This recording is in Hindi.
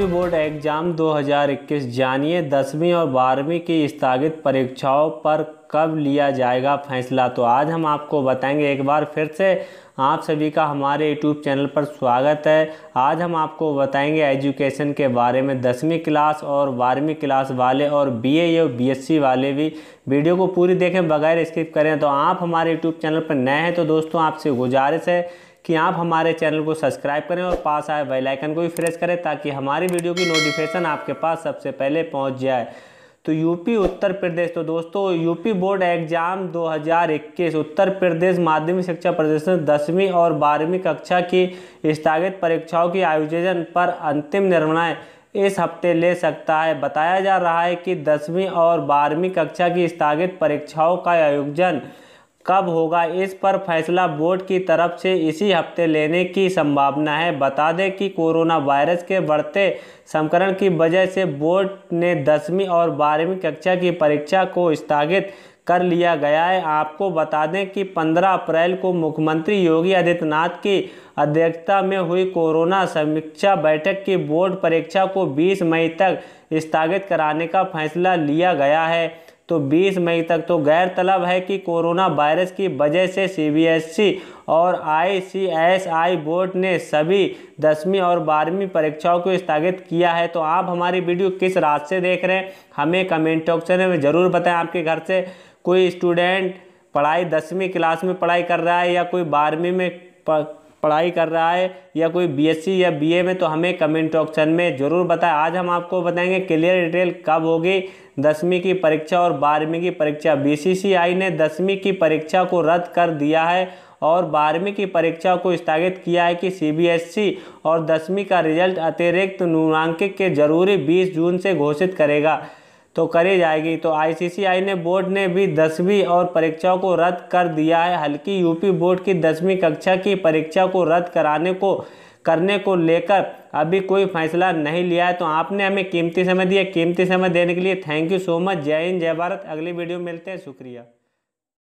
यूपी बोर्ड एग्जाम 2021 जानिए दसवीं और बारहवीं की स्थगित परीक्षाओं पर कब लिया जाएगा फैसला तो आज हम आपको बताएंगे एक बार फिर से आप सभी का हमारे यूट्यूब चैनल पर स्वागत है आज हम आपको बताएंगे एजुकेशन के बारे में दसवीं क्लास और बारहवीं क्लास वाले और बी या बी वाले भी वीडियो को पूरी देखें बगैर स्किप करें तो आप हमारे यूट्यूब चैनल पर नए हैं तो दोस्तों आपसे गुजारिश है कि आप हमारे चैनल को सब्सक्राइब करें और पास आए बेल आइकन को भी प्रेस करें ताकि हमारी वीडियो की नोटिफिकेशन आपके पास सबसे पहले पहुंच जाए तो यूपी उत्तर प्रदेश तो दोस्तों UP board exam 2021 Uttar Pradesh माध्यमिक शिक्षा प्रदर्शन दसवीं और बारहवीं कक्षा की स्थगित परीक्षाओं के आयोजन पर अंतिम निर्णय इस हफ्ते ले सकता है बताया जा रहा है कि दसवीं और बारहवीं कक्षा की स्थगित परीक्षाओं का आयोजन कब होगा इस पर फैसला बोर्ड की तरफ से इसी हफ्ते लेने की संभावना है बता दें कि कोरोना वायरस के बढ़ते संक्रमण की वजह से बोर्ड ने दसवीं और बारहवीं कक्षा की परीक्षा को स्थगित कर लिया गया है आपको बता दें कि 15 अप्रैल को मुख्यमंत्री योगी आदित्यनाथ की अध्यक्षता में हुई कोरोना समीक्षा बैठक की बोर्ड परीक्षा को 20 मई तक स्थगित कराने का फैसला लिया गया है तो 20 मई तक तो गैर तलब है कि कोरोना वायरस की वजह से सीबीएसई e और आईसीएसआई बोर्ड ने सभी दसवीं और बारहवीं परीक्षाओं को स्थगित किया है तो आप हमारी वीडियो किस रात से देख रहे हैं हमें कमेंट ऑप्शन में ज़रूर बताएं आपके घर से कोई स्टूडेंट पढ़ाई दसवीं क्लास में पढ़ाई कर रहा है या कोई बारहवीं में पढ़ाई कर रहा है या कोई बीएससी या बीए में तो हमें कमेंट ऑप्शन में ज़रूर बताएं आज हम आपको बताएंगे क्लियर डिटेल कब होगी दसवीं की परीक्षा और बारहवीं की परीक्षा बीसीसीआई ने दसवीं की परीक्षा को रद्द कर दिया है और बारहवीं की परीक्षा को स्थगित किया है कि सीबीएसई e और दसवीं का रिजल्ट अतिरिक्त नूमांकित के जरूरी 20 जून से घोषित करेगा तो करी जाएगी तो आईसीसीआई ने बोर्ड ने भी दसवीं और परीक्षाओं को रद्द कर दिया है हल्कि यूपी बोर्ड की दसवीं कक्षा की परीक्षा को रद्द कराने को करने को लेकर अभी कोई फैसला नहीं लिया है तो आपने हमें कीमती समय दिया कीमती समय देने के लिए थैंक यू सो मच जय हिंद जय भारत अगली वीडियो मिलते हैं शुक्रिया